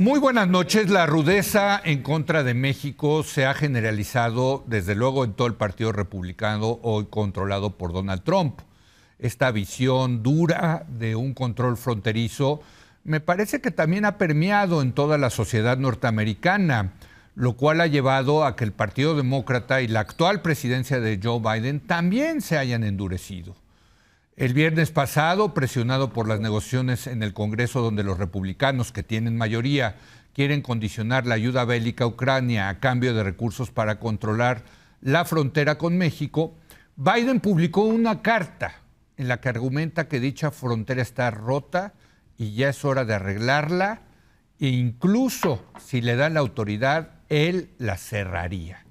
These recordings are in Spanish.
Muy buenas noches. La rudeza en contra de México se ha generalizado, desde luego, en todo el Partido Republicano, hoy controlado por Donald Trump. Esta visión dura de un control fronterizo me parece que también ha permeado en toda la sociedad norteamericana, lo cual ha llevado a que el Partido Demócrata y la actual presidencia de Joe Biden también se hayan endurecido. El viernes pasado, presionado por las negociaciones en el Congreso donde los republicanos, que tienen mayoría, quieren condicionar la ayuda bélica a Ucrania a cambio de recursos para controlar la frontera con México, Biden publicó una carta en la que argumenta que dicha frontera está rota y ya es hora de arreglarla e incluso si le da la autoridad, él la cerraría.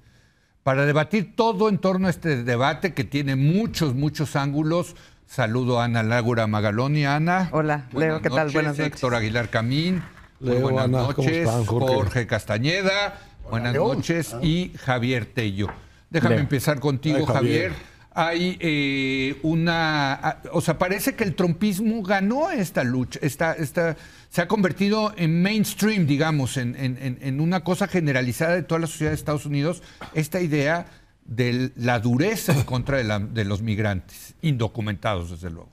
Para debatir todo en torno a este debate que tiene muchos, muchos ángulos, Saludo a Ana Lagura Magaloni. Ana. Hola, Leo, ¿qué tal? Buenas noches. Héctor Aguilar Camín. buenas noches. Jorge? Castañeda. buenas noches. Ah. Y Javier Tello. Déjame empezar contigo, Javier. Hay eh, una. Ah, o sea, parece que el trompismo ganó esta lucha. se ha convertido en mainstream, digamos, en una cosa generalizada de toda la sociedad de Estados Unidos, esta idea de la dureza en contra de, los migrantes, indocumentados desde luego.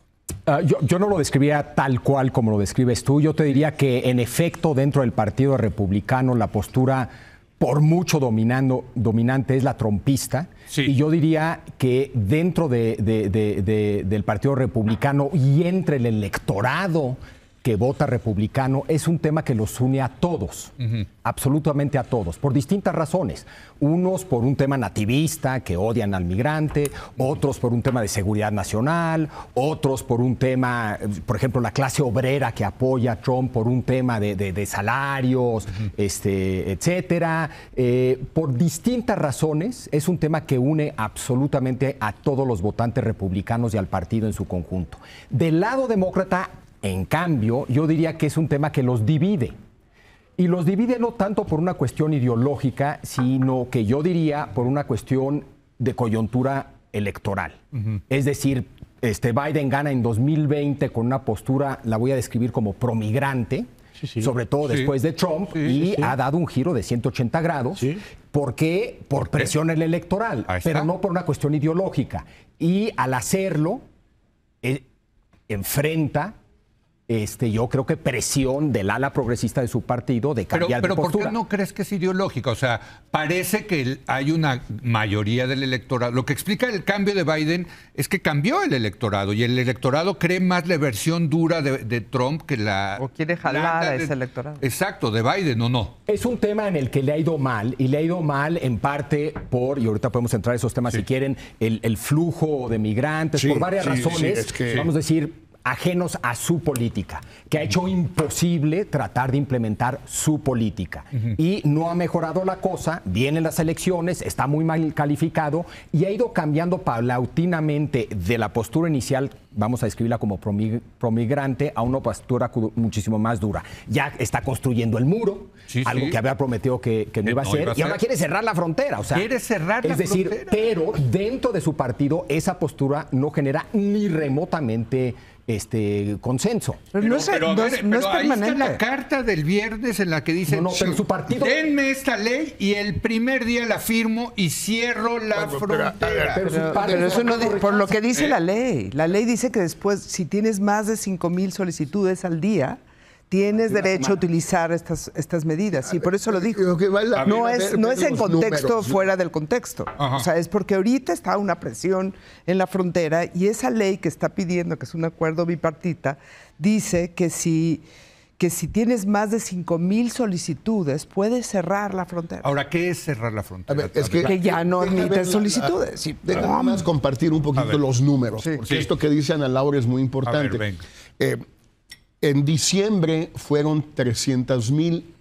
Ah, yo, no lo describía tal cual como lo describes tú. Yo te diría que, en efecto, dentro del Partido Republicano, la postura por mucho dominando, dominante es la trompista. Y yo diría que dentro del Partido Republicano y entre el electorado que vota republicano es un tema que los une a todos, absolutamente a todos, por distintas razones. Unos por un tema nativista, que odian al migrante, otros por un tema de seguridad nacional, otros por un tema, por ejemplo, la clase obrera que apoya a Trump por un tema de, salarios, este, etcétera. Eh, por distintas razones, es un tema que une absolutamente a todos los votantes republicanos y al partido en su conjunto. Del lado demócrata en cambio, yo diría que es un tema que los divide. Y los divide no tanto por una cuestión ideológica, sino que yo diría por una cuestión de coyuntura electoral. Es decir, este Biden gana en 2020 con una postura, la voy a describir como promigrante, sobre todo después de Trump, y ha dado un giro de 180 grados. ¿Por Por, eh. presión el electoral, pero no por una cuestión ideológica. Y al hacerlo, eh, enfrenta este, yo creo que presión del ala progresista de su partido de cambiar pero, de postura. ¿por qué no crees que es ideológica? O sea, parece que hay una mayoría del electorado. Lo que explica el cambio de Biden es que cambió el electorado y el electorado cree más la versión dura de, Trump que la... O quiere jalar a ese electorado. Exacto, de Biden o no. Es un tema en el que le ha ido mal y le ha ido mal en parte por, y ahorita podemos entrar a esos temas si quieren, el, flujo de migrantes, por varias razones. Vamos a decir, ajenos a su política, que ha hecho imposible tratar de implementar su política. Y no ha mejorado la cosa, vienen las elecciones, está muy mal calificado y ha ido cambiando paulatinamente de la postura inicial, vamos a describirla como promigrante, a una postura muchísimo más dura. Ya está construyendo el muro, algo que había prometido que, no, iba, a ser y ahora quiere cerrar la frontera. O sea, quiere cerrar la es decir, pero dentro de su partido esa postura no genera ni remotamente este consenso. Pero, no es, no, es permanente. la carta del viernes en la que dice, denme esta ley y el primer día la firmo y cierro la frontera. Pero, eso no, por lo que dice eh. la ley, la ley dice que después, si tienes más de 5 mil solicitudes al día, Tienes derecho a utilizar estas, estas medidas, y por eso lo dijo. no, es, en contexto fuera del contexto. O sea, es porque ahorita está una presión en la frontera y esa ley que está pidiendo, que es un acuerdo bipartita, dice que si que si tienes más de mil solicitudes, puedes cerrar la frontera. Ahora, ¿qué es cerrar la frontera? es que, ya no admiten solicitudes. Vamos a compartir un poquito los números, porque esto que dice Ana Laura es muy importante. Eh, en diciembre fueron 300 mil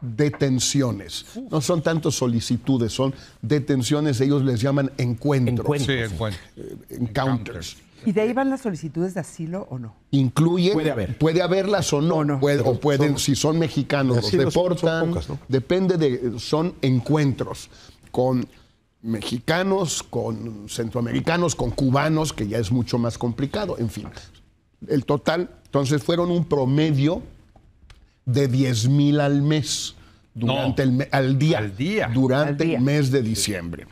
detenciones. No son tanto solicitudes, son detenciones, ellos les llaman encuentros. encuentros. Sí, encuentros. Eh, encounters. ¿Y de ahí van las solicitudes de asilo o no? Incluye, puede haberlas o no, o, no. pueden, si son mexicanos, los deportan, depende de, son encuentros con mexicanos, con centroamericanos, con cubanos, que ya es mucho más complicado, en fin. El total entonces fueron un promedio de 10 mil al mes, durante el, al día, durante el mes de diciembre.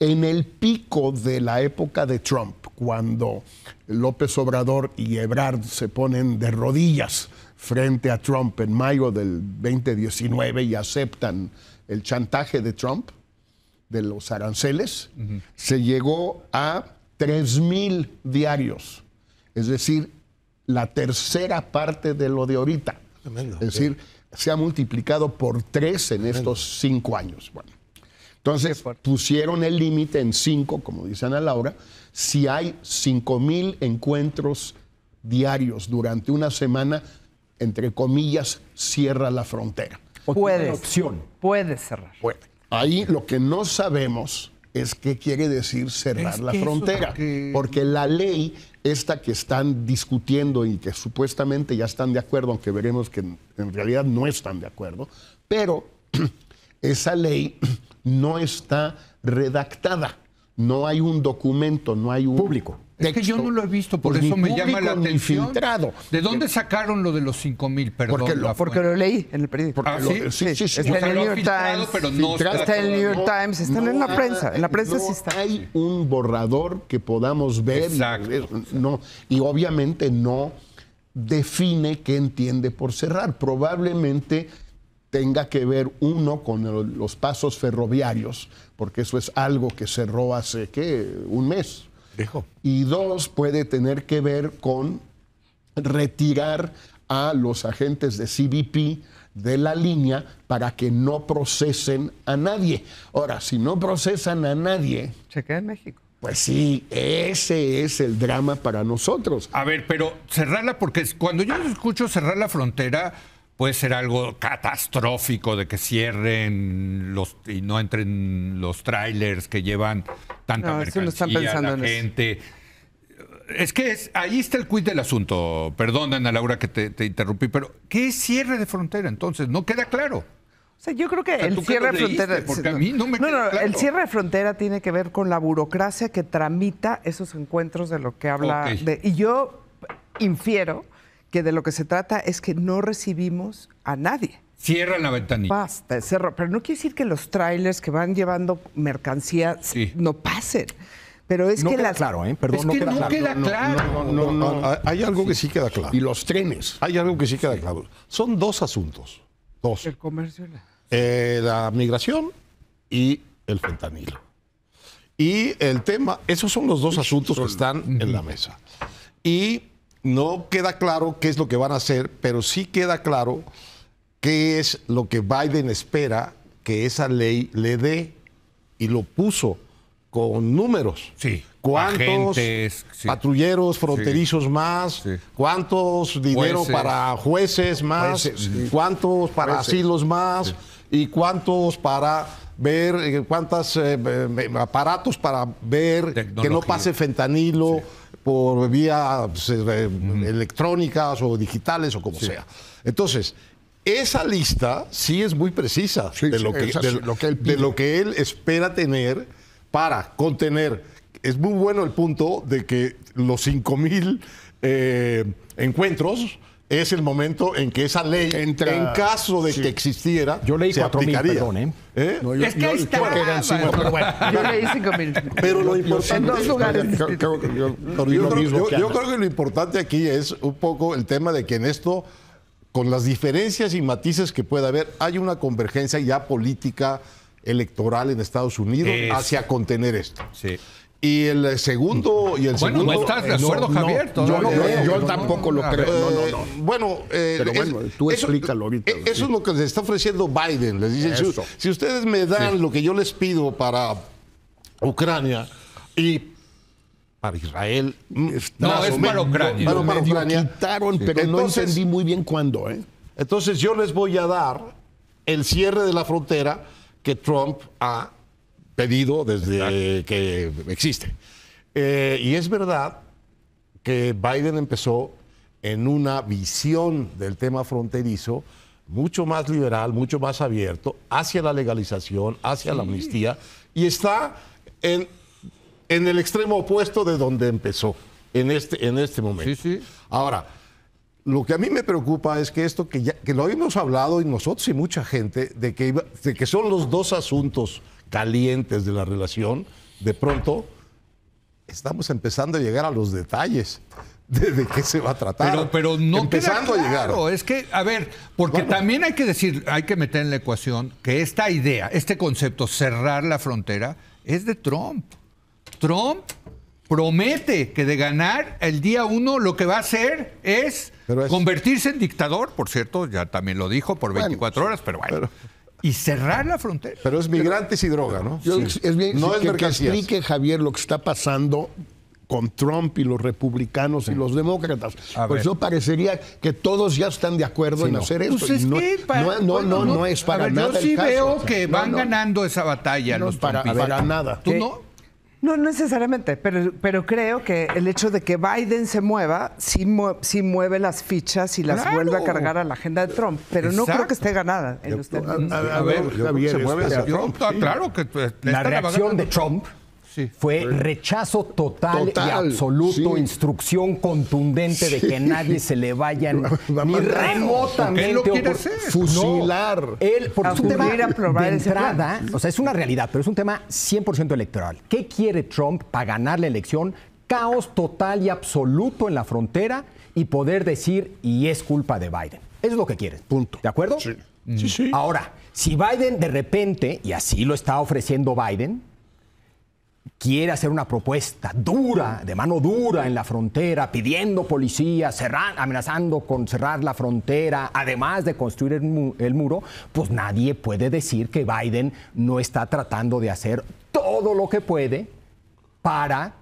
En el pico de la época de Trump, cuando López Obrador y Ebrard se ponen de rodillas frente a Trump en mayo del 2019 y aceptan el chantaje de Trump, de los aranceles, se llegó a 3 mil diarios. Es decir, la tercera parte de lo de ahorita. es decir, se ha multiplicado por tres en estos cinco años. Bueno, entonces pusieron el límite en cinco, como dice Ana Laura, si hay cinco mil encuentros diarios durante una semana, entre comillas, cierra la frontera. Puede. Opción. Puede cerrar. Ahí lo que no sabemos es qué quiere decir cerrar la frontera. Porque la ley, esta que están discutiendo y que supuestamente ya están de acuerdo, aunque veremos que en realidad no están de acuerdo, pero esa ley no está redactada. No hay un documento, no hay un... Público es que yo no lo he visto, por eso me llama la atención. Filtrado. ¿De dónde sacaron lo de los 5 mil? Porque lo, leí en el periódico. Está en el New York Times. está, en la prensa. En la prensa está. Hay un borrador que podamos ver. No, y obviamente no define qué entiende por cerrar. Probablemente tenga que ver uno con los pasos ferroviarios, porque eso es algo que cerró hace, ¿qué? Un mes, y dos, puede tener que ver con retirar a los agentes de CBP de la línea para que no procesen a nadie. Ahora, si no procesan a nadie... Se queda en México. Pues sí, ese es el drama para nosotros. A ver, pero cerrarla, porque cuando yo escucho cerrar la frontera, puede ser algo catastrófico de que cierren los y no entren los trailers que llevan tanta no, mercancía, están pensando la gente. Es que es, ahí está el quid del asunto. Perdón, Ana Laura, que te, interrumpí, pero ¿qué es cierre de frontera entonces? No queda claro. O sea, yo creo que el cierre de frontera. Porque a mí no me el cierre de frontera tiene que ver con la burocracia que tramita esos encuentros de lo que habla. y yo infiero que de lo que se trata es que no recibimos a nadie. Cierran la ventanilla. Basta, cerro. Pero no quiere decir que los trailers que van llevando mercancía no pasen. Pero es no que queda claro, ¿eh? Perdón, es no que queda no queda claro. Ah, hay algo que sí queda claro. Y los trenes. Hay algo que sí queda claro. Son dos asuntos. Dos. El comercio. Eh, la migración y el fentanilo. Y el tema, esos son los dos asuntos que están en la mesa. Y no queda claro qué es lo que van a hacer, pero sí queda claro qué es lo que Biden espera que esa ley le dé y lo puso con números. Sí. ¿Cuántos patrulleros fronterizos más? ¿Cuántos dinero para jueces más? ¿Cuántos para asilos más? ¿Y cuántos para ver eh, cuántos eh, eh, aparatos para ver que no pase fentanilo? por vías pues, eh, eh, electrónicas o digitales o como sea. Entonces, esa lista sí es muy precisa de, lo que, lo que él espera tener para contener. Es muy bueno el punto de que los 5.000 eh, encuentros es el momento en que esa ley, en caso de que existiera, yo leí Mil, perdón, ¿eh? ¿Eh? es que ahí está. Yo leí 5 mil. Pero lo importante. Yo, creo que lo importante aquí es un poco el tema de que en esto, con las diferencias y matices que pueda haber, hay una convergencia ya política electoral en Estados Unidos hacia contener esto. Sí. Y el eh, segundo. Y el bueno, segundo, no estás de eh, acuerdo, Javier. yo, yo, tampoco lo creo. Eh, bueno, tú explícalo ahorita. Eso es lo que les está ofreciendo Biden. Les dicen: si, ustedes me dan lo que yo les pido para Ucrania y para Israel. No, es para Ucrania. Para, Ucrania. pero no entendí muy bien cuándo. ¿eh? Entonces yo les voy a dar el cierre de la frontera que Trump ha pedido desde que existe. Eh, y es verdad que Biden empezó en una visión del tema fronterizo mucho más liberal, mucho más abierto, hacia la legalización, hacia la amnistía, y está en, en, el extremo opuesto de donde empezó, en este, en este momento. Ahora, lo que a mí me preocupa es que esto que, ya, lo habíamos hablado y nosotros y mucha gente, de que, de que son los dos asuntos calientes de la relación, de pronto estamos empezando a llegar a los detalles de, qué se va a tratar. Pero, pero no empezando a llegar. Es que, a ver, porque también hay que decir, hay que meter en la ecuación que esta idea, este concepto, cerrar la frontera, es de Trump. Trump promete que de ganar el día uno lo que va a hacer es, convertirse en dictador, por cierto, ya también lo dijo por 24 horas, pero bueno y cerrar la frontera. Pero es migrantes y droga, ¿no? no es que, explique Javier lo que está pasando con Trump y los republicanos y los demócratas. Pues eso parecería que todos ya están de acuerdo en hacer eso pues no, no, no, no, es para nada. Yo sí veo que van ganando esa batalla los para, para, nada. ¿Tú no? No necesariamente, pero, pero creo que el hecho de que Biden se mueva sí, mueve, las fichas y las vuelve a cargar a la agenda de Trump, pero no creo que esté ganada en A, ver, se mueve Trump. Claro que la reacción de Trump fue rechazo total, y absoluto, instrucción contundente de que nadie se le vaya ni remotamente. Él lo quiere hacer. Fusilar. porque es un tema de entrada, o sea, es una realidad, pero es un tema 100% electoral. ¿Qué quiere Trump para ganar la elección? Caos total y absoluto en la frontera y poder decir, y es culpa de Biden. Eso es lo que quiere, Punto. ¿De acuerdo? sí. Ahora, si Biden de repente, y así lo está ofreciendo Biden, quiere hacer una propuesta dura, de mano dura en la frontera, pidiendo policía, amenazando con cerrar la frontera, además de construir el muro, pues nadie puede decir que Biden no está tratando de hacer todo lo que puede para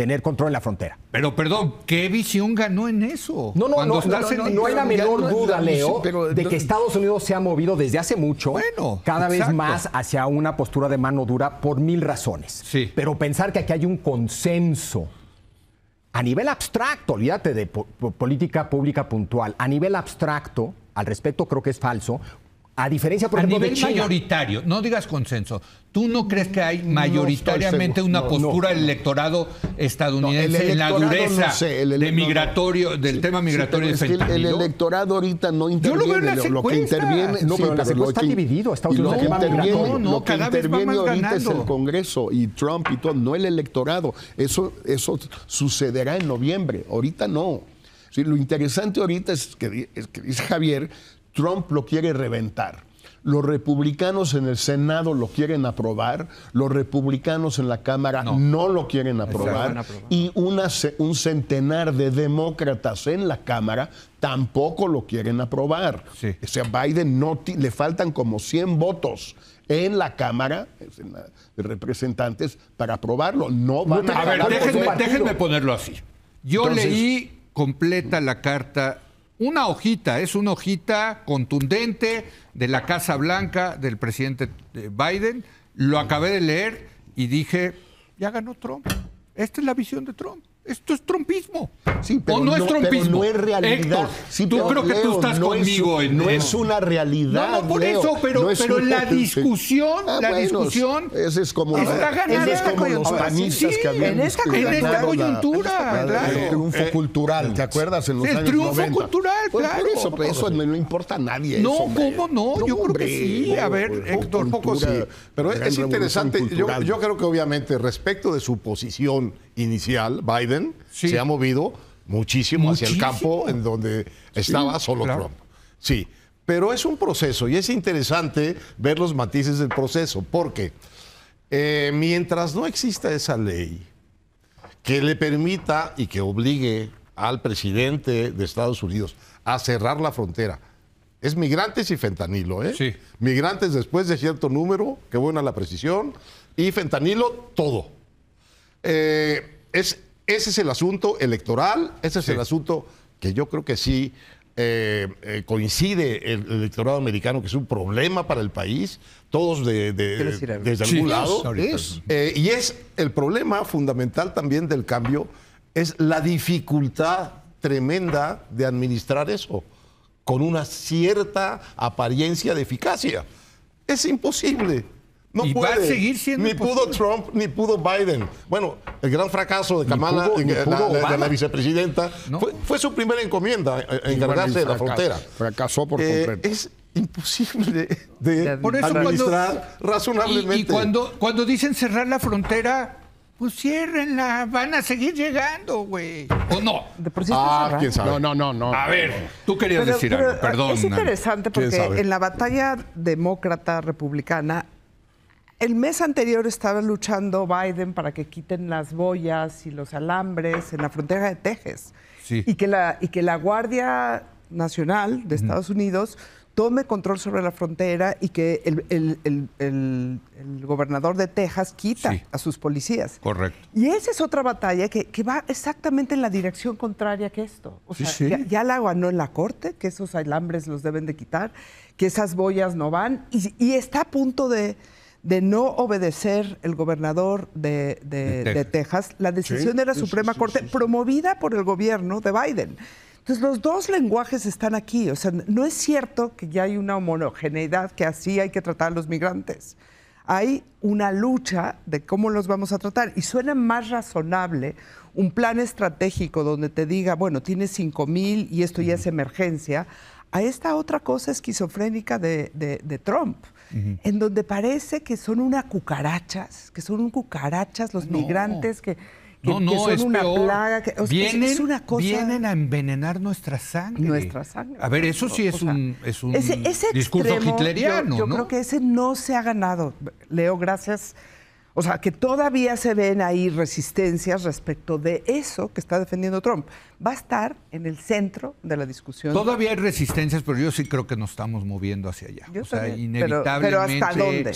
tener control en la frontera. Pero perdón, ¿qué visión ganó en eso? No, no, no, no, hay la menor duda, Leo, de que Estados Unidos se ha movido desde hace mucho, bueno, cada vez más hacia una postura de mano dura por mil razones. Sí. Pero pensar que aquí hay un consenso a nivel abstracto, olvídate de política pública puntual, a nivel abstracto, al respecto creo que es falso, a diferencia, por a ejemplo, nivel mayoritario, no digas consenso. ¿Tú no crees que hay mayoritariamente una postura del electorado estadounidense el en la dureza sé, el migratorio, del tema migratorio es que el, electorado ahorita no interviene. Yo lo, veo en la lo que interviene, no, pero, la pero está que, dividido. lo que interviene, ahorita es el Congreso y Trump y todo, no el electorado. Eso, eso sucederá en noviembre. Ahorita no. lo interesante ahorita es que, es que, dice Javier Trump lo quiere reventar. Los republicanos en el Senado lo quieren aprobar, los republicanos en la Cámara no, lo quieren aprobar, y un centenar de demócratas en la Cámara tampoco lo quieren aprobar. O sea, Biden no le faltan como 100 votos en la Cámara de Representantes para aprobarlo. No va. a, a ver, déjenme, ponerlo así. Yo leí completa la carta una hojita, es una hojita contundente de la Casa Blanca del presidente eh, Biden. Lo acabé de leer y dije, ya ganó Trump. Esta es la visión de Trump. Esto es trompismo. Sí, pero o no, es trompismo. Pero no es realidad. Héctor, tú creo que tú estás conmigo. Es, en no es una realidad. No, no por eso, pero, pero la discusión, ah, la discusión. Ese es como, Es como los panistas que En esta, en esta coyuntura, ¿verdad? El triunfo eh, cultural. ¿Te acuerdas? En los el triunfo cultural, pues, claro. eso, eso no le importa a nadie. No, ¿cómo no? Yo creo que sí. A ver, Héctor, poco sí. Pero es interesante. Yo creo que obviamente respecto de su posición inicial, Biden, se ha movido muchísimo, hacia el campo en donde estaba solo Trump. Sí, pero es un proceso y es interesante ver los matices del proceso, porque eh, mientras no exista esa ley que le permita y que obligue al presidente de Estados Unidos a cerrar la frontera, es migrantes y fentanilo, ¿eh? Migrantes después de cierto número, qué buena la precisión, y fentanilo todo. Eh, es, ese es el asunto electoral, ese es el asunto que yo creo que sí eh, eh, coincide el, electorado americano, que es un problema para el país, todos de, desde algún lado. y es el problema fundamental también del cambio, es la dificultad tremenda de administrar eso, con una cierta apariencia de eficacia. Es imposible. No puede. seguir Ni pudo Trump, ni pudo Biden. Bueno, el gran fracaso de Kamala, de la, vicepresidenta, fue, su primera encomienda, en eh, eh, encargarse de la frontera. Fracasó por eh, completo. es imposible de, administrar razonablemente. Y, cuando, cuando dicen cerrar la frontera, pues ciérrenla, van a seguir llegando, güey. ¿O no? ah, quién sabe. No, no, no, A ver, tú querías decir algo, perdón. Es interesante porque en la batalla demócrata-republicana el mes anterior estaba luchando Biden para que quiten las boyas y los alambres en la frontera de Texas. Y, que la, y que la Guardia Nacional de Estados Unidos tome control sobre la frontera y que el, gobernador de Texas quita a sus policías. Correcto. Y esa es otra batalla que, va exactamente en la dirección contraria que esto. Ya, la ganó en la corte, que esos alambres los deben de quitar, que esas boyas no van, y está a punto de de no obedecer el gobernador de, Texas, la decisión de la Suprema Corte promovida por el gobierno de Biden. Entonces, los dos lenguajes están aquí. O sea, no es cierto que ya hay una homogeneidad, que así hay que tratar a los migrantes. Hay una lucha de cómo los vamos a tratar. Y suena más razonable un plan estratégico donde te diga, bueno, tienes 5 mil y esto ya es emergencia, a esta otra cosa esquizofrénica de Trump en donde parece que son unas cucarachas, que son un cucarachas los migrantes que, son una plaga. Que, vienen, una cosa... vienen a envenenar nuestra sangre. Nuestra sangre. A ver, eso sí es, un, discurso hitleriano. Yo, creo que ese no se ha ganado. Leo, gracias. O sea, que todavía se ven ahí resistencias respecto de eso que está defendiendo Trump. Va a estar en el centro de la discusión. Todavía hay resistencias, pero yo sí creo que nos estamos moviendo hacia allá. o sea, inevitablemente. Pero,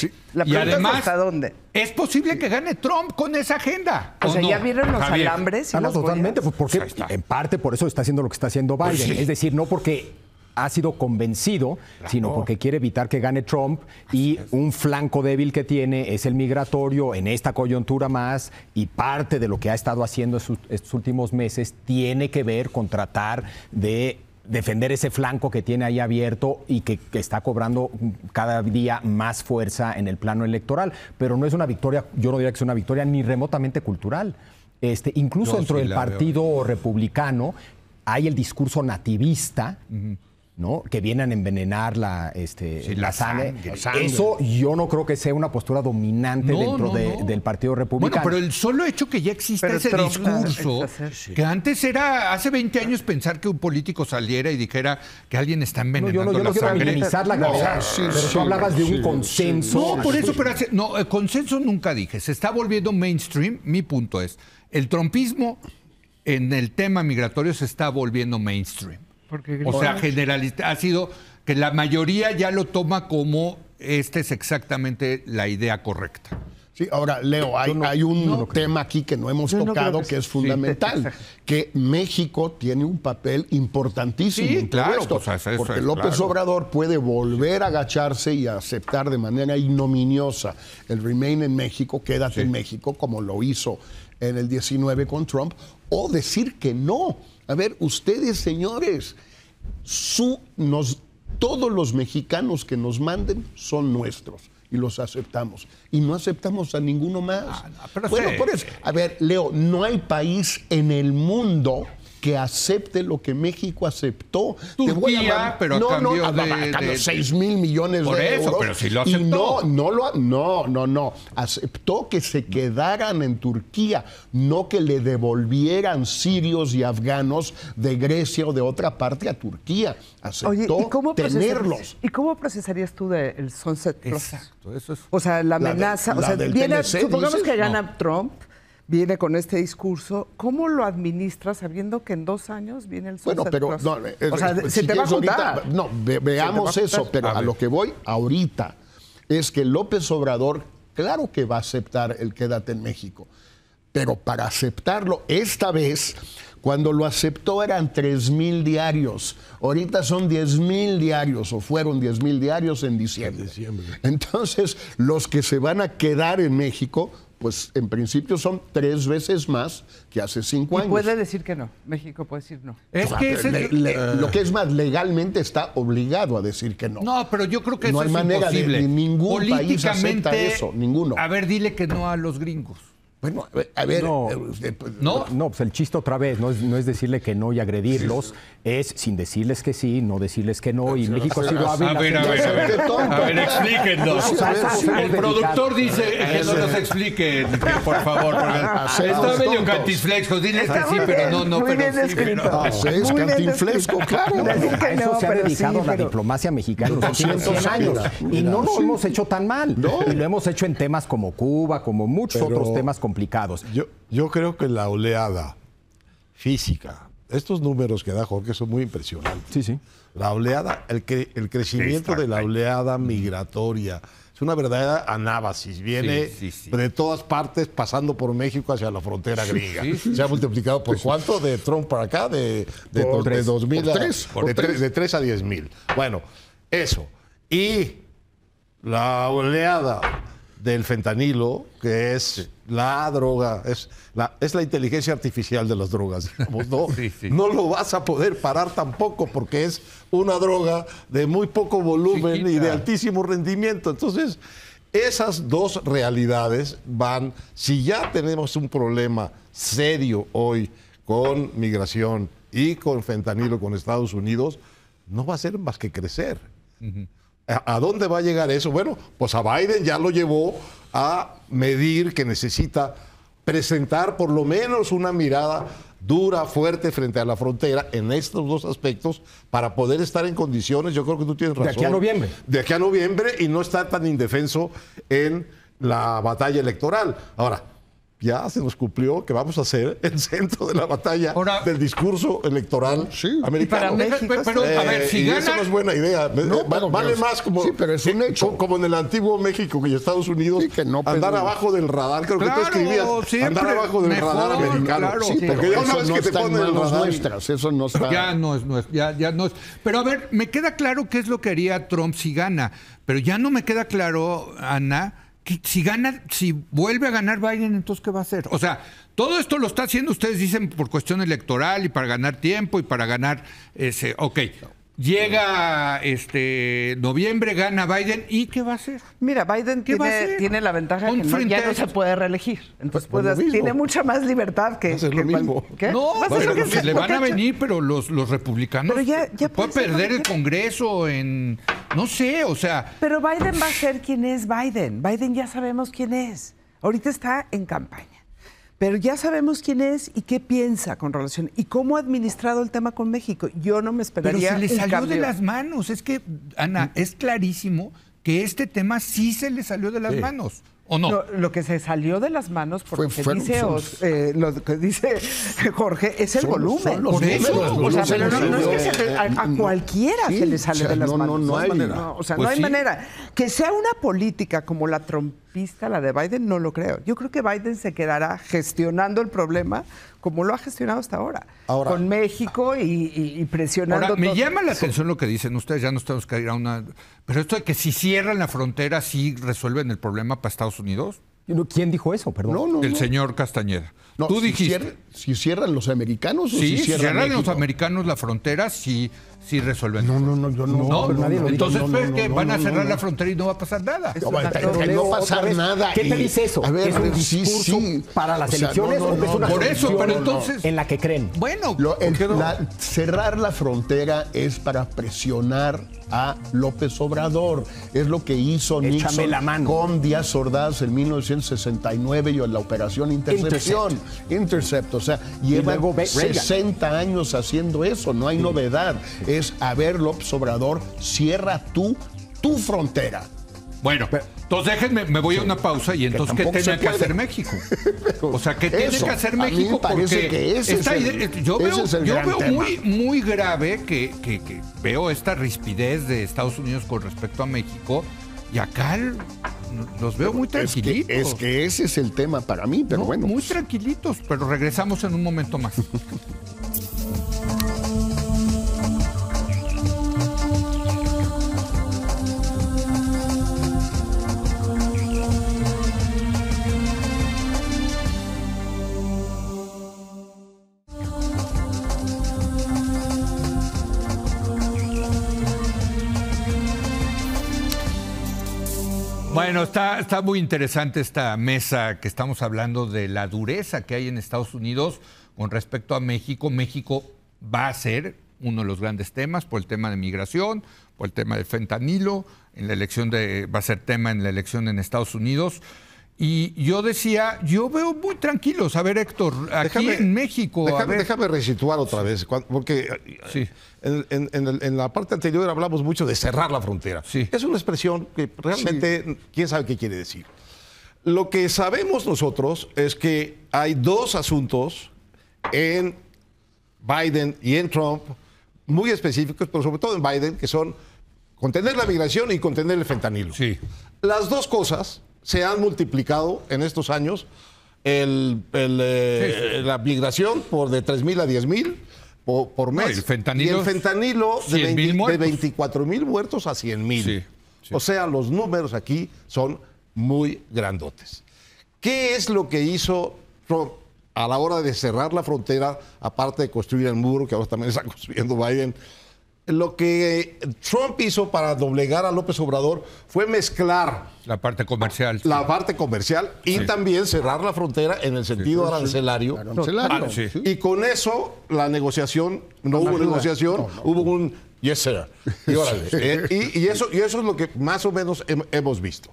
¿hasta dónde? y además, es ¿hasta dónde? Es posible que gane Trump con esa agenda. O, sea, ya vieron los alambres. Y ah, totalmente. Pues, porque, en parte por eso está haciendo lo que está haciendo pues Biden. Es decir, no porque ha sido convencido, sino porque quiere evitar que gane Trump y un flanco débil que tiene es el migratorio en esta coyuntura más y parte de lo que ha estado haciendo estos últimos meses tiene que ver con tratar de defender ese flanco que tiene ahí abierto y que, está cobrando cada día más fuerza en el plano electoral. Pero no es una victoria, yo no diría que es una victoria ni remotamente cultural. Este, incluso dentro del partido republicano hay el discurso nativista. ¿no? Que vienen a envenenar la, este, la, sangre. Eso yo no creo que sea una postura dominante dentro del Partido Republicano. Bueno, pero el solo hecho que ya existe ese discurso, que antes era, hace 20 años, pensar que un político saliera y dijera que alguien está envenenando la sangre. pero hablabas de un consenso. No, por eso, pero no, el eh, consenso nunca dije. Se está volviendo mainstream. Mi punto es, el trompismo en el tema migratorio se está volviendo mainstream o sea, generalista, ha sido que la mayoría ya lo toma como esta es exactamente la idea correcta. Sí, ahora, Leo, hay, un tema aquí que no hemos tocado que, es fundamental, que México tiene un papel importantísimo en claro, esto, pues, porque López Obrador puede volver a agacharse y aceptar de manera ignominiosa el Remain en México, quédate en México, como lo hizo en el 19 con Trump, o decir que no. A ver, ustedes, señores, su, nos, todos los mexicanos que nos manden son nuestros y los aceptamos. Y no aceptamos a ninguno más. Ah, bueno, por eso, a ver, Leo, no hay país en el mundo que acepte lo que México aceptó. Turquía, Te voy a pero no, a cambio de, de 6 mil millones por eso, Pero si lo aceptó. no, no, lo, no, no, no. Aceptó que se quedaran en Turquía, no que le devolvieran sirios y afganos de Grecia o de otra parte a Turquía. Aceptó Oye, ¿y cómo tenerlos. ¿Y cómo procesarías tú del el Sunset Plaza? Exacto, O sea, la amenaza. viene, supongamos que gana Trump viene con este discurso, ¿cómo lo administra sabiendo que en dos años viene el Bueno, pero no, eh, eh, o sea, eh, te a no, veamos eso, pero a lo que voy ahorita es que López Obrador, claro que va a aceptar el quédate en México, pero para aceptarlo esta vez cuando lo aceptó eran 3 mil diarios. Ahorita son 10 mil diarios o fueron 10 mil diarios en diciembre. Entonces, los que se van a quedar en México, pues en principio son tres veces más que hace cinco años. puede decir que no. México puede decir no. Ah. lo que es más, legalmente está obligado a decir que no. No, pero yo creo que no hay es manera imposible. De, ningún país acepta eso, ninguno. A ver, dile que no a los gringos. Bueno, a ver, eh, pues, no, ¿no? pues el chiste otra vez, no es, no es decirle que no y agredirlos, es sin decirles que sí, no decirles que no, y México ha sido hábil. A ver, a ver, a ver, a ver, explíquenos. El productor dice que no nos explique, por favor. Ah, ah, está medio cantinflexco, diles que sí, pero no, no, ah, pero sí, Es eso se ha dedicado la diplomacia mexicana los últimos años, y no lo hemos hecho tan mal, y lo hemos hecho en temas como Cuba, como muchos otros temas como yo, yo creo que la oleada física, estos números que da Jorge son muy impresionantes. Sí, sí. La oleada, el, crecimiento de la oleada migratoria es una verdadera anábasis. Viene de todas partes, pasando por México hacia la frontera griega. Se ha multiplicado por cuánto de Trump para acá, de, a, de, 3 a 10.000. mil. Bueno, eso. Y la oleada del fentanilo, que es la droga, es la, es la inteligencia artificial de las drogas. ¿no? lo vas a poder parar tampoco porque es una droga de muy poco volumen y de altísimo rendimiento. Entonces, esas dos realidades van, si ya tenemos un problema serio hoy con migración y con fentanilo con Estados Unidos, no va a ser más que crecer. ¿A dónde va a llegar eso? Bueno, pues a Biden ya lo llevó a medir que necesita presentar por lo menos una mirada dura, fuerte frente a la frontera en estos dos aspectos para poder estar en condiciones, yo creo que tú tienes razón. De aquí a noviembre. De aquí a noviembre y no estar tan indefenso en la batalla electoral. Ahora, ya se nos cumplió que vamos a ser el centro de la batalla del discurso electoral americano. pero, a ver, eh, si y gana... eso no es buena idea. Eh, vale más como, un hecho. como en el antiguo México y Estados Unidos, andar abajo del radar, creo que tú escribías, andar abajo del radar americano. Claro, porque ya una no que te ponen los eso no está... Ya no es, no ya, ya no es. Pero a ver, me queda claro qué es lo que haría Trump si gana, pero ya no me queda claro, Ana, si gana, si vuelve a ganar Biden, entonces ¿qué va a hacer? O sea, todo esto lo está haciendo, ustedes dicen, por cuestión electoral y para ganar tiempo y para ganar ese. Ok. Llega este noviembre, gana Biden y ¿qué va a hacer? Mira, Biden tiene, la ventaja que ya no se puede reelegir. Pues Entonces pues, tiene mucha más libertad que. es No, se, le van a venir, pero los, los republicanos. puede perder el Congreso en. No sé, o sea. Pero Biden va a pues ser quien es Biden. Biden ya sabemos quién es. Ahorita está en campaña. Pero ya sabemos quién es y qué piensa con relación y cómo ha administrado el tema con México. Yo no me esperaría. Pero se le salió de las manos. Es que, Ana, mm. es clarísimo que este tema sí se le salió de las manos. ¿O no? Lo, que se salió de las manos, porque dice, os, eh, lo que dice Jorge, es el volumen. O sea, no, es que a, cualquiera se le sale de las manos. No, no hay manera. o sea, pues no hay manera. Que sea una política como la trompeta pista la de Biden, no lo creo. Yo creo que Biden se quedará gestionando el problema como lo ha gestionado hasta ahora, con México y, presionando. Ahora, me llama la atención lo que dicen ustedes, ya no tenemos que ir a una... Pero esto de que si cierran la frontera, sí resuelven el problema para Estados Unidos. ¿Quién dijo eso? Perdón. el señor Castañeda. Tú dijiste. si cierran los americanos. Sí, si cierran, los americanos la frontera, sí. Si si resuelven. No, no, no, yo no. Pues, nadie lo entonces, dice, van a cerrar la frontera y no va a pasar nada. No va no pasar nada. ¿Qué te dice eso? A ver, ¿Es un discurso sí, para las elecciones o es una Por eso, pero entonces... En la que creen. Bueno. cerrar la frontera es para presionar a López Obrador. Es lo que hizo Nixon con Díaz Ordaz en 1969 y en la operación Intercepción. Intercept, Intercept o sea, lleva 60 años haciendo eso, no hay novedad es, a ver, López Obrador, cierra tú tu frontera. Bueno, entonces déjenme, me voy a una pausa y entonces ¿qué tiene que hacer México? o sea, ¿qué tiene que hacer México? Porque que yo veo, muy, muy grave que, veo esta rispidez de Estados Unidos con respecto a México y acá los veo muy tranquilitos. Es que, ese es el tema para mí, pero bueno. Muy tranquilitos, pero regresamos en un momento más. Bueno, está, está muy interesante esta mesa que estamos hablando de la dureza que hay en Estados Unidos con respecto a México. México va a ser uno de los grandes temas por el tema de migración, por el tema del fentanilo, en la elección de, va a ser tema en la elección en Estados Unidos. Y yo decía, yo veo muy tranquilos. A ver, Héctor, aquí en México. Déjame, déjame resituar otra vez, porque sí en, la parte anterior hablamos mucho de cerrar la frontera. Es una expresión que realmente quién sabe qué quiere decir. Lo que sabemos nosotros es que hay dos asuntos en Biden y en Trump muy específicos, pero sobre todo en Biden, que son contener la migración y contener el fentanilo. Sí. Las dos cosas se han multiplicado en estos años. Eh, la migración por de 3.000 a 10.000 por, por mes. el fentanilo, y el fentanilo de, 24 mil muertos a 100 mil. O sea, los números aquí son muy grandotes. ¿Qué es lo que hizo Trump a la hora de cerrar la frontera, aparte de construir el muro que ahora también está construyendo Biden? lo que Trump hizo para doblegar a López Obrador fue mezclar la parte comercial. La parte comercial y también cerrar la frontera en el sentido arancelario. Ah, y con eso la negociación, no, hubo negociación, hubo un yes sir. Eh, y, eso, y eso es lo que más o menos hemos visto.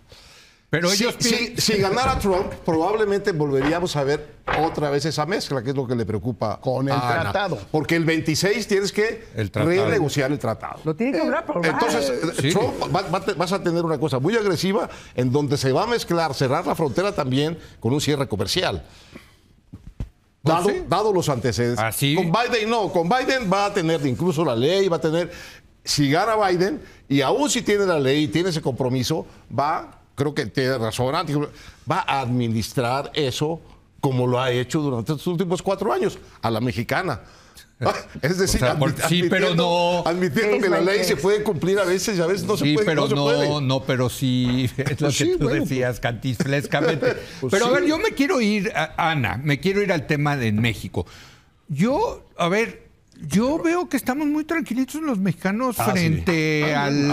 Pero si, ganara Trump, probablemente volveríamos a ver otra vez esa mezcla, que es lo que le preocupa. Con el tratado. Porque el 26 tienes que renegociar el tratado. Lo tiene que hablar, eh, Entonces, Trump vas a tener una cosa muy agresiva en donde se va a mezclar, cerrar la frontera también con un cierre comercial. Pues dado, los antecedentes. Ah, con Biden no, con Biden va a tener incluso la ley, va a tener. Si gana Biden, y aún si tiene la ley y tiene ese compromiso, va creo que tiene razón, va a administrar eso como lo ha hecho durante estos últimos cuatro años, a la mexicana. Es decir, sí, pero no. Admitiendo que la ley se puede cumplir a veces y a veces no se puede. pero no, no, pero sí, es lo pues que tú decías, pues. cantiflescamente. Pues pero a ver, yo me quiero ir, Ana, me quiero ir al tema de México. Yo, a ver, yo veo que estamos muy tranquilitos los mexicanos frente al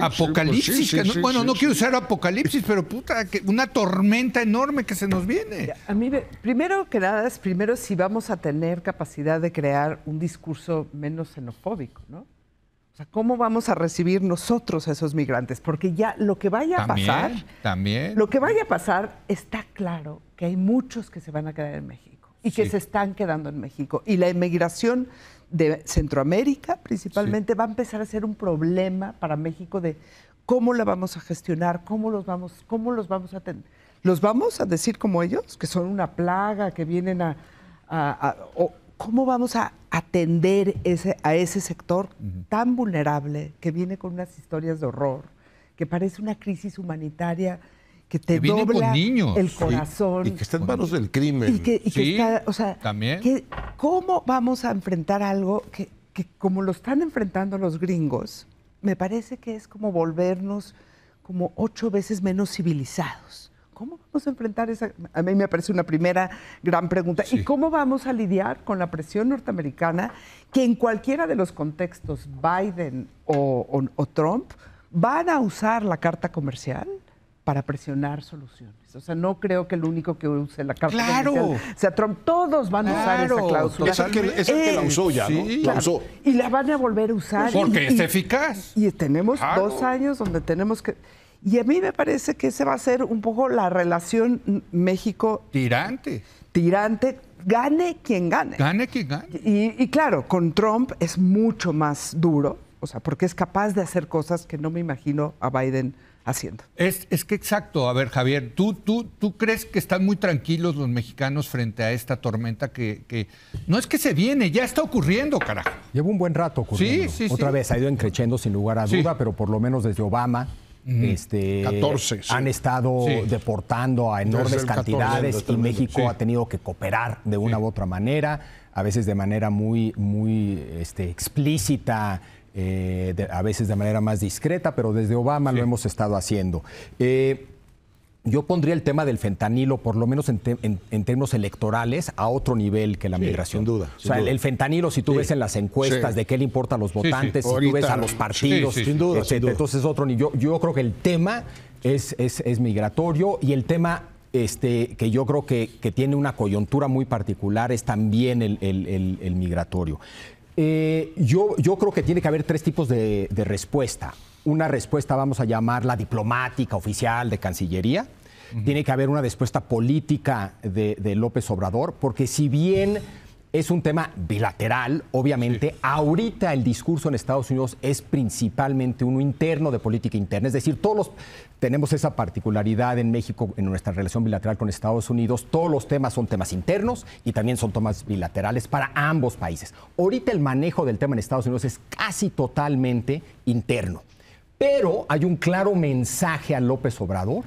apocalipsis. bueno, no quiero usar apocalipsis, pero puta, que una tormenta enorme que se nos viene. A mí, primero que nada, es primero si vamos a tener capacidad de crear un discurso menos xenofóbico, ¿no? O sea, ¿cómo vamos a recibir nosotros a esos migrantes? Porque ya lo que vaya a pasar, también. lo que vaya a pasar, está claro que hay muchos que se van a quedar en México y que se están quedando en México. Y la inmigración de Centroamérica principalmente va a empezar a ser un problema para México de cómo la vamos a gestionar, cómo los vamos, cómo los vamos a atender. ¿Los vamos a decir como ellos, que son una plaga, que vienen a... ¿Cómo vamos a atender ese, a ese sector tan vulnerable que viene con unas historias de horror, que parece una crisis humanitaria que te dobla el corazón. Y, que está en manos del crimen. Y que, está, también. ¿cómo vamos a enfrentar algo que, que como lo están enfrentando los gringos, me parece que es como volvernos como ocho veces menos civilizados? ¿Cómo vamos a enfrentar esa? A mí me parece una primera gran pregunta. ¿Y cómo vamos a lidiar con la presión norteamericana que en cualquiera de los contextos, Biden o Trump, van a usar la carta comercial? para presionar soluciones. O sea, no creo que el único que use la cláusula claro. sea Trump. Todos van a usar esa cláusula. Es que, es el que la eh, usó ya, ¿no? usó. Y la van a volver a usar. Pues porque es eficaz. Y, tenemos dos años donde tenemos que... Y a mí me parece que ese va a ser un poco la relación México... Tirante. Tirante, gane quien gane. Gane quien gane. Y, y claro, con Trump es mucho más duro, o sea, porque es capaz de hacer cosas que no me imagino a Biden haciendo. Es, que exacto, a ver Javier, ¿tú, tú, tú crees que están muy tranquilos los mexicanos frente a esta tormenta que, no es que se viene, ya está ocurriendo, carajo. Lleva un buen rato ocurriendo. Sí, sí, Otra vez ha ido encrechendo sin lugar a duda, pero por lo menos desde Obama Este, 14, han estado deportando a enormes cantidades y México ha tenido que cooperar de una u otra manera, a veces de manera muy, muy este, explícita, eh, a veces de manera más discreta, pero desde Obama lo hemos estado haciendo. Eh, yo pondría el tema del fentanilo, por lo menos en, términos electorales, a otro nivel que la migración. Sin duda. o sea, El, fentanilo, si tú ves en las encuestas de qué le importa a los votantes, si tú ves a los partidos, sin duda, otro yo, yo creo que el tema es, es, migratorio y el tema este, que yo creo que, tiene una coyuntura muy particular es también el migratorio. Eh, yo, yo, creo que tiene que haber tres tipos de, respuesta. Una respuesta, vamos a llamarla diplomática, oficial, de Cancillería. Tiene que haber una respuesta política de López Obrador, porque si bien es un tema bilateral, obviamente. Ahorita el discurso en Estados Unidos es principalmente uno interno de política interna, es decir, todos tenemos esa particularidad en México en nuestra relación bilateral con Estados Unidos, todos los temas son temas internos y también son temas bilaterales para ambos países. Ahorita el manejo del tema en Estados Unidos es casi totalmente interno. Pero hay un claro mensaje a López Obrador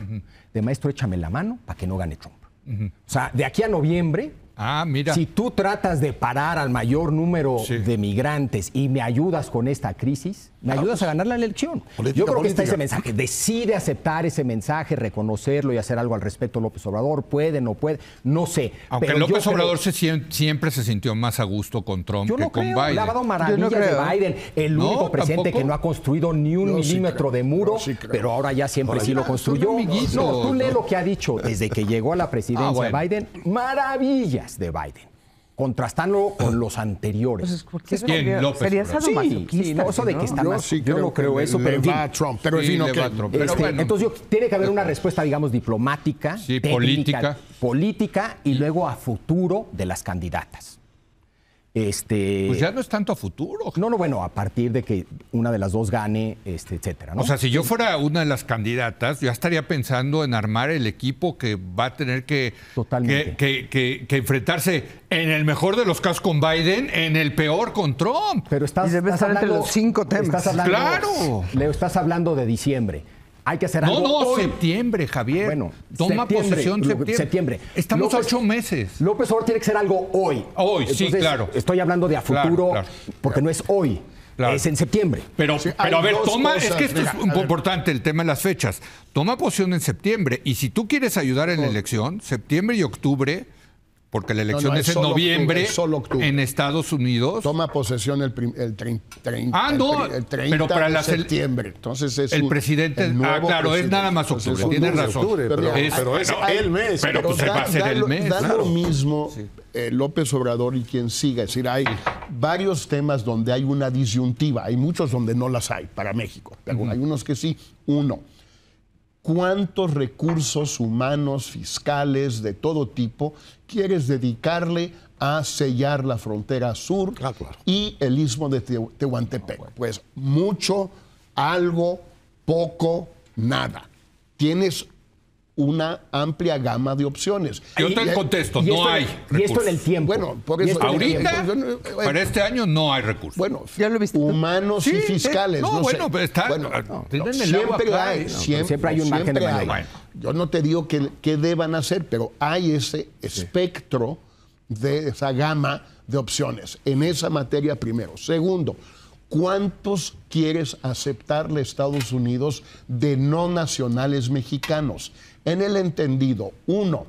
de maestro échame la mano para que no gane Trump. O sea, de aquí a noviembre Ah, mira. Si tú tratas de parar al mayor número de migrantes y me ayudas con esta crisis, me ah, ayudas pues. a ganar la elección. Yo creo que está ese mensaje. Decide aceptar ese mensaje, reconocerlo y hacer algo al respecto López Obrador. Puede, no puede, no sé. Aunque pero López Obrador siempre se sintió más a gusto con Trump Yo no que creo. con Biden. Ha Yo no de Biden, el único presidente que no ha construido ni un milímetro de muro, pero ahora ya siempre sí lo construyó. No, tú lee lo que ha dicho desde que llegó a la presidencia ah, Biden, maravilla de Biden. Contrastándolo con ah. los anteriores. Pues ¿Quién? López, de que yo no creo eso, pero Trump, pero pero este, bueno. Entonces, tiene que haber una respuesta, digamos, diplomática, política. política y luego a futuro de las candidatas. Este, pues ya no es tanto a futuro. No, no, bueno, a partir de que una de las dos gane, este, etcétera. ¿no? O sea, si yo fuera una de las candidatas, yo estaría pensando en armar el equipo que va a tener que, que, enfrentarse en el mejor de los casos con Biden, en el peor con Trump. Pero estás, hablando, de los cinco temas. claro. estás hablando de diciembre. Hay que hacer algo. No, septiembre, Javier. Bueno, toma posesión septiembre. septiembre. Estamos a ocho meses. López Obrador tiene que ser algo hoy. Hoy, sí, claro. Estoy hablando de a futuro, porque no es hoy. Es en septiembre. Pero, pero a ver, toma, es que esto es importante el tema de las fechas. Toma posición en septiembre y si tú quieres ayudar en la elección, septiembre y octubre, porque la elección es, en noviembre en Estados Unidos. Toma posesión el, 30 el de septiembre. Entonces es el presidente. ah, claro, es nada más octubre. Tienes razón. pero, es, el mes. Pero, se va el mes. lo mismo López Obrador y quien siga. Es decir, hay varios temas donde hay una disyuntiva. Hay muchos donde no las hay para México. Pero Hay unos que sí, uno cuántos recursos humanos, fiscales, de todo tipo, quieres dedicarle a sellar la frontera sur ah, y el istmo de Tehuantepec. Ah, pues mucho, algo, poco, nada. Tienes una amplia gama de opciones. Yo te contesto, no hay hay. Y esto en el tiempo. Bueno, por eso. Ahorita, eh, para este año no hay recursos. Bueno, ya lo he humanos y fiscales. no, bueno, ah, pero está. siempre, hay, siempre, hay un margen de Yo no te digo qué deban hacer, pero hay ese espectro de esa gama de opciones. En esa materia, primero. Segundo, ¿cuántos quieres aceptarle Estados Unidos de no nacionales mexicanos? en el entendido, uno,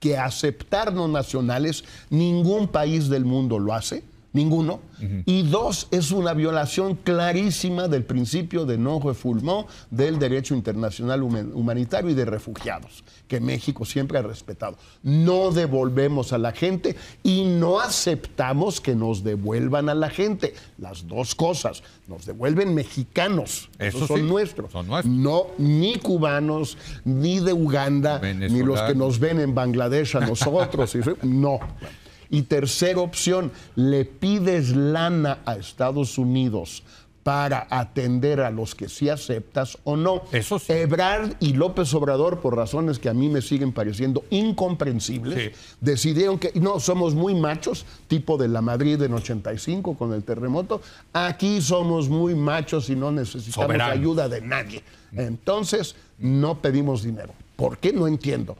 que aceptar no nacionales ningún país del mundo lo hace. Ninguno. Y dos, es una violación clarísima del principio de no refulmó del derecho internacional humanitario y de refugiados, que México siempre ha respetado. No devolvemos a la gente y no aceptamos que nos devuelvan a la gente. Las dos cosas. Nos devuelven mexicanos. Esos son, nuestros. No, ni cubanos, ni de Uganda, ni los que nos ven en Bangladesh a nosotros. no. Y tercera opción, le pides lana a Estados Unidos para atender a los que sí aceptas o no. Eso Ebrard y López Obrador, por razones que a mí me siguen pareciendo incomprensibles, decidieron que no, somos muy machos, tipo de la Madrid en 85 con el terremoto, aquí somos muy machos y no necesitamos ayuda de nadie. Entonces, no pedimos dinero. ¿Por qué? No entiendo.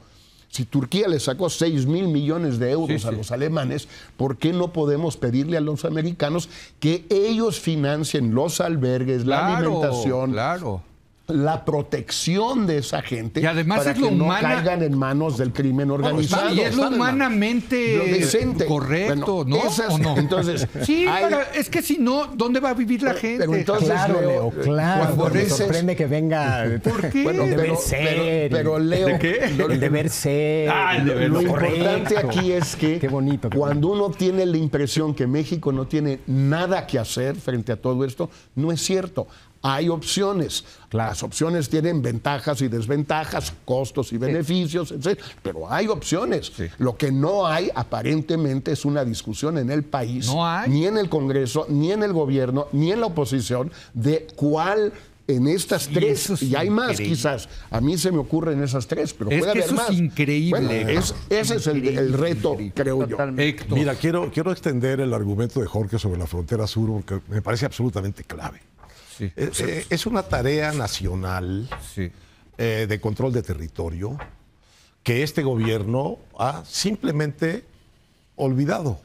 Si Turquía le sacó 6 mil millones de euros a los alemanes, ¿por qué no podemos pedirle a los americanos que ellos financien los albergues, la alimentación? Claro la protección de esa gente y además para es lo que no caigan en manos del crimen pues, organizado. y es lo humanamente correcto, ¿no? Entonces, sí, pero es que si no, ¿dónde va a vivir la gente? Pero entonces, claro, Leo, eh, claro. Cuando me que venga ¿Por qué? deber pero, ser. Pero, Leo, ¿De qué? el deber ser. Ah, lo, importante aquí es que qué bonito, cuando uno tiene la impresión que México no tiene nada que hacer frente a todo esto, no es cierto. Hay opciones. Las opciones tienen ventajas y desventajas, costos y beneficios, etc. Pero hay opciones. Lo que no hay aparentemente es una discusión en el país, ni en el Congreso, ni en el gobierno, ni en la oposición de cuál en estas tres, y, hay más quizás. A mí se me ocurren esas tres, pero puede haber más. Es increíble. ese es el, reto, creo yo. Mira, quiero, quiero extender el argumento de Jorge sobre la frontera sur, porque me parece absolutamente clave. Eh, eh, es, una tarea nacional eh, de control de territorio que este gobierno ha simplemente olvidado,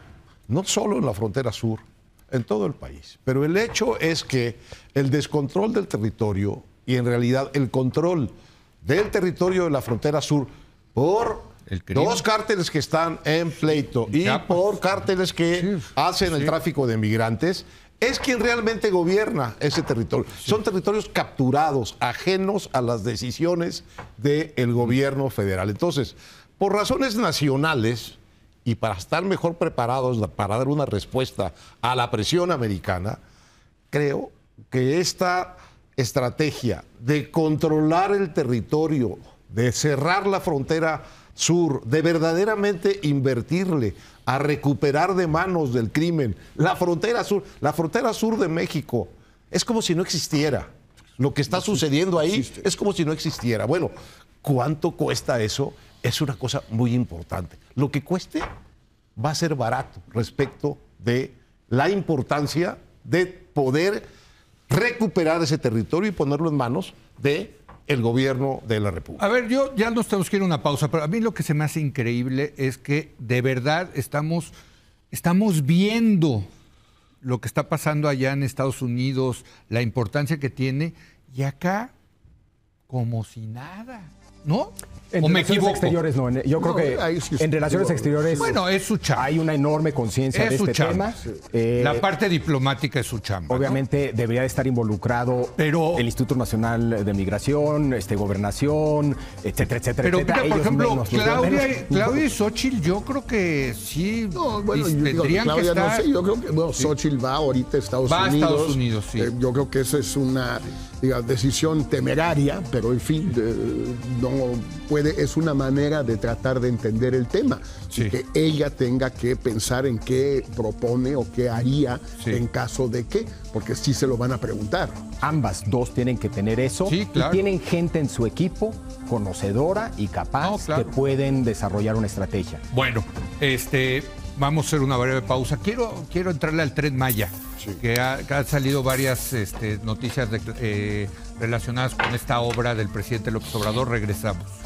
no solo en la frontera sur, en todo el país. Pero el hecho es que el descontrol del territorio y en realidad el control del territorio de la frontera sur por dos cárteles que están en pleito y por cárteles que hacen el tráfico de migrantes es quien realmente gobierna ese territorio. Son territorios capturados, ajenos a las decisiones del gobierno federal. Entonces, por razones nacionales y para estar mejor preparados para dar una respuesta a la presión americana, creo que esta estrategia de controlar el territorio, de cerrar la frontera sur, de verdaderamente invertirle a recuperar de manos del crimen la frontera sur, la frontera sur de México. Es como si no existiera. Lo que está sucediendo ahí es como si no existiera. Bueno, ¿cuánto cuesta eso? Es una cosa muy importante. Lo que cueste va a ser barato respecto de la importancia de poder recuperar ese territorio y ponerlo en manos de el gobierno de la República. A ver, yo ya nos tenemos que ir a una pausa, pero a mí lo que se me hace increíble es que de verdad estamos, estamos viendo lo que está pasando allá en Estados Unidos, la importancia que tiene, y acá como si nada. ¿no? En ¿O relaciones me equivoco? exteriores no, yo creo que en relaciones exteriores bueno, es su hay una enorme conciencia de este tema. Eh, la parte diplomática es su chamba. Obviamente debería debería estar involucrado pero, el Instituto Nacional de Migración, este, Gobernación, etcétera, etcétera. Pero por ejemplo, Claudia, Claudia, y Xochitl yo creo que sí no, bueno, tendrían que estar... Sé, yo creo que bueno, Xochitl va ahorita a Estados Unidos. Va a Estados Unidos, sí. Eh, yo creo que eso es una diga decisión temeraria, pero en fin, no puede, es una manera de tratar de entender el tema. Que ella tenga que pensar en qué propone o qué haría en caso de qué, porque sí se lo van a preguntar. Ambas dos tienen que tener eso y tienen gente en su equipo conocedora y capaz que pueden desarrollar una estrategia. Bueno, este Vamos a hacer una breve pausa. Quiero, quiero entrarle al tren Maya, que, han salido varias este, noticias eh, relacionadas con esta obra del presidente López Obrador. Regresamos.